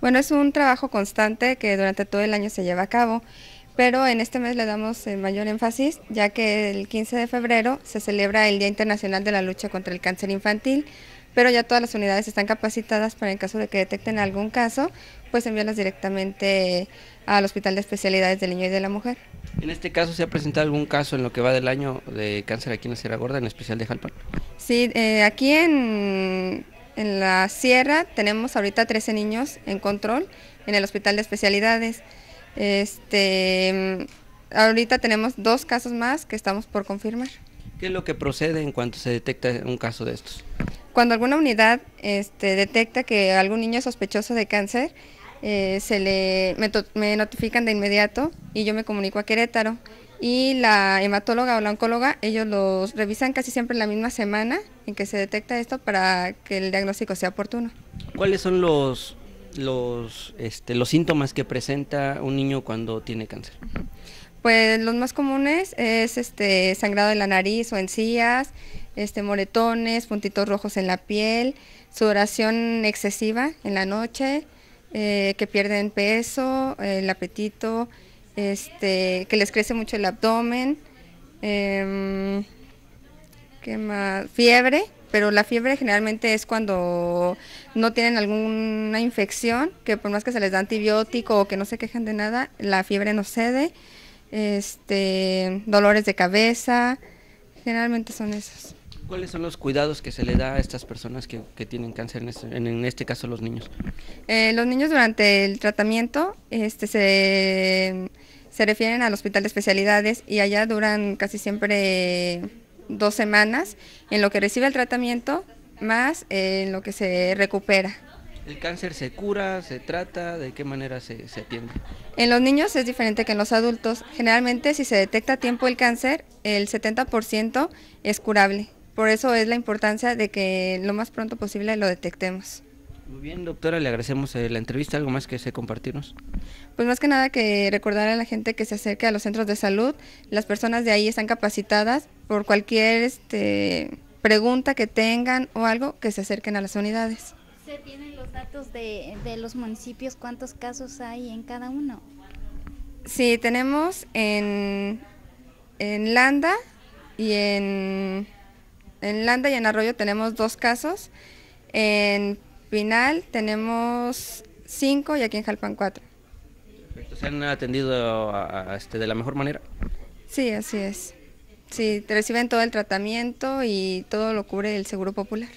Bueno, es un trabajo constante que durante todo el año se lleva a cabo, pero en este mes le damos eh, mayor énfasis, ya que el 15 de febrero se celebra el Día Internacional de la Lucha contra el Cáncer Infantil, pero ya todas las unidades están capacitadas para en caso de que detecten algún caso, pues enviarlas directamente al Hospital de Especialidades del Niño y de la Mujer. ¿En este caso se ha presentado algún caso en lo que va del año de cáncer aquí en la Sierra Gorda, en especial de Jalpan? Sí, eh, aquí en en la sierra tenemos ahorita 13 niños en control en el hospital de especialidades. Este, ahorita tenemos dos casos más que estamos por confirmar. ¿Qué es lo que procede en cuanto se detecta un caso de estos? Cuando alguna unidad este, detecta que algún niño es sospechoso de cáncer, eh, se le, me, me notifican de inmediato y yo me comunico a Querétaro y la hematóloga o la oncóloga, ellos los revisan casi siempre en la misma semana en que se detecta esto para que el diagnóstico sea oportuno. ¿Cuáles son los los este, los síntomas que presenta un niño cuando tiene cáncer? Pues los más comunes es este sangrado en la nariz o encías, este moretones, puntitos rojos en la piel, sudoración excesiva en la noche, eh, que pierden peso, el apetito, este, que les crece mucho el abdomen, em, fiebre, pero la fiebre generalmente es cuando no tienen alguna infección, que por más que se les da antibiótico o que no se quejan de nada, la fiebre no cede, este, dolores de cabeza, generalmente son esos. ¿Cuáles son los cuidados que se le da a estas personas que, que tienen cáncer, en este, en este, caso los niños? Eh, los niños durante el tratamiento este, se se refieren al hospital de especialidades y allá duran casi siempre dos semanas en lo que recibe el tratamiento más en lo que se recupera. ¿El cáncer se cura, se trata? ¿De qué manera se, se, atiende? En los niños es diferente que en los adultos. Generalmente si se detecta a tiempo el cáncer, el 70% es curable. Por eso es la importancia de que lo más pronto posible lo detectemos. Muy bien, doctora, le agradecemos eh, la entrevista. ¿Algo más que se compartirnos? Pues más que nada que recordar a la gente que se acerque a los centros de salud. Las personas de ahí están capacitadas por cualquier este, pregunta que tengan o algo que se acerquen a las unidades. ¿Se tienen los datos de, los municipios? ¿Cuántos casos hay en cada uno? Sí, tenemos en, en Landa y en, en Landa y en Arroyo tenemos dos casos. En Final tenemos cinco y aquí en Jalpan cuatro. ¿Se han atendido este, de la mejor manera? Sí, así es. Sí, te reciben todo el tratamiento y todo lo cubre el Seguro Popular.